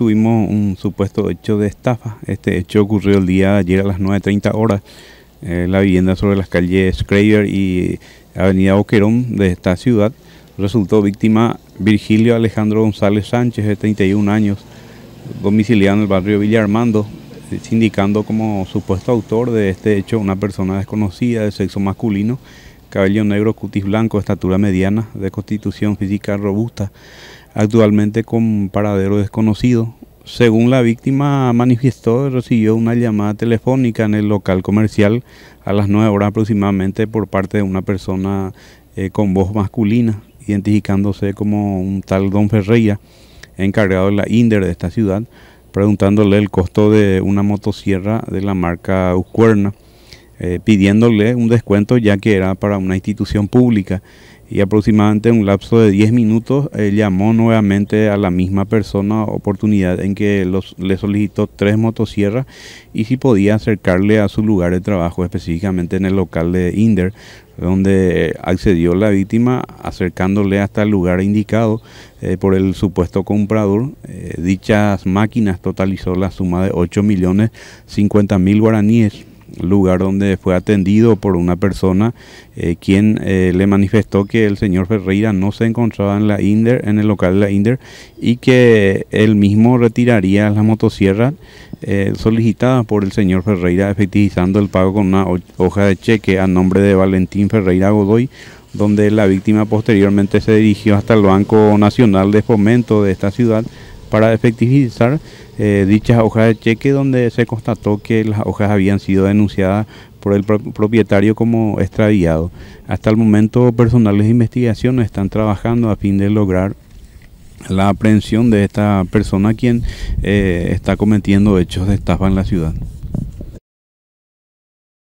tuvimos un supuesto hecho de estafa. Este hecho ocurrió el día de ayer a las 9.30 horas. ...en eh, la vivienda sobre las calles Scraver y Avenida Oquerón de esta ciudad resultó víctima Virgilio Alejandro González Sánchez, de 31 años, domiciliado en el barrio Villa Armando, ...sindicando como supuesto autor de este hecho una persona desconocida de sexo masculino, cabello negro, cutis blanco, estatura mediana, de constitución física robusta actualmente con paradero desconocido. Según la víctima manifestó, recibió una llamada telefónica en el local comercial a las 9 horas aproximadamente por parte de una persona eh, con voz masculina, identificándose como un tal Don Ferreira, encargado de la Inder de esta ciudad, preguntándole el costo de una motosierra de la marca Uscuerna. Eh, pidiéndole un descuento ya que era para una institución pública y aproximadamente en un lapso de 10 minutos llamó nuevamente a la misma persona oportunidad en que le solicitó tres motosierras y si podía acercarle a su lugar de trabajo específicamente en el local de Inder donde accedió la víctima acercándole hasta el lugar indicado eh, por el supuesto comprador. Eh, dichas máquinas totalizó la suma de 8 millones 50 mil guaraníes lugar donde fue atendido por una persona eh, quien eh, le manifestó que el señor Ferreira no se encontraba en la Inder, en el local de la Inder, y que él mismo retiraría la motosierra eh, solicitada por el señor Ferreira, efectivizando el pago con una hoja de cheque a nombre de Valentín Ferreira Godoy donde la víctima posteriormente se dirigió hasta el Banco Nacional de Fomento de esta ciudad para efectivizar eh, dichas hojas de cheque donde se constató que las hojas habían sido denunciadas por el propietario como extraviado. Hasta el momento personales de investigación están trabajando a fin de lograr la aprehensión de esta persona quien eh, está cometiendo hechos de estafa en la ciudad.